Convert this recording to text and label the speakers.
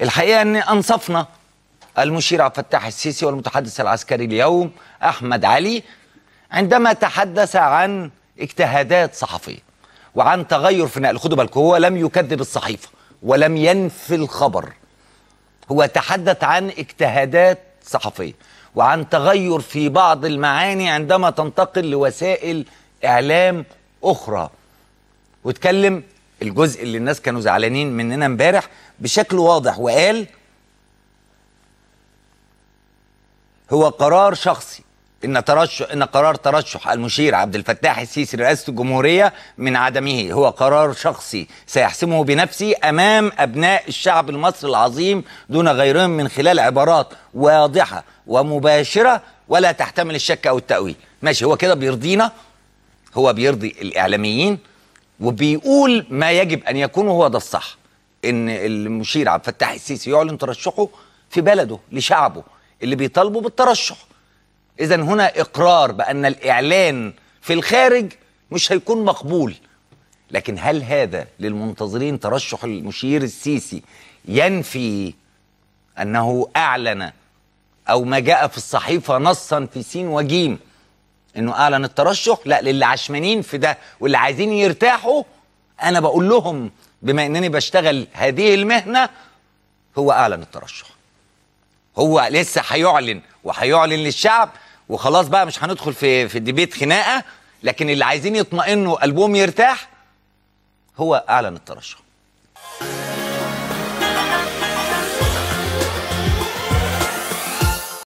Speaker 1: الحقيقه ان انصفنا المشير عبد الفتاح السيسي والمتحدث العسكري اليوم احمد علي عندما تحدث عن اجتهادات صحفيه وعن تغير في نقل خدوا بالكم هو لم يكذب الصحيفه ولم ينفي الخبر هو تحدث عن اجتهادات صحفيه وعن تغير في بعض المعاني عندما تنتقل لوسائل اعلام اخرى واتكلم الجزء اللي الناس كانوا زعلانين مننا امبارح بشكل واضح وقال هو قرار شخصي ان ترشح ان قرار ترشح المشير عبد الفتاح السيسي لرئاسه الجمهوريه من عدمه هو قرار شخصي سيحسمه بنفسي امام ابناء الشعب المصري العظيم دون غيرهم من خلال عبارات واضحه ومباشره ولا تحتمل الشك او التاويل ماشي هو كده بيرضينا هو بيرضي الاعلاميين وبيقول ما يجب ان يكون هو ده الصح ان المشير عبد الفتاح السيسي يعلن ترشحه في بلده لشعبه اللي بيطالبوا بالترشح اذا هنا اقرار بان الاعلان في الخارج مش هيكون مقبول لكن هل هذا للمنتظرين ترشح المشير السيسي ينفي انه اعلن او ما جاء في الصحيفه نصا في سين وجيم انه اعلن الترشح لا للي عشمانين في ده واللي عايزين يرتاحوا انا بقول لهم بما انني بشتغل هذه المهنه هو اعلن الترشح هو لسه هيعلن وهيعلن للشعب وخلاص بقى مش هندخل في في الديبيت خناقه لكن اللي عايزين يطمئنوا قلبهم يرتاح هو اعلن الترشح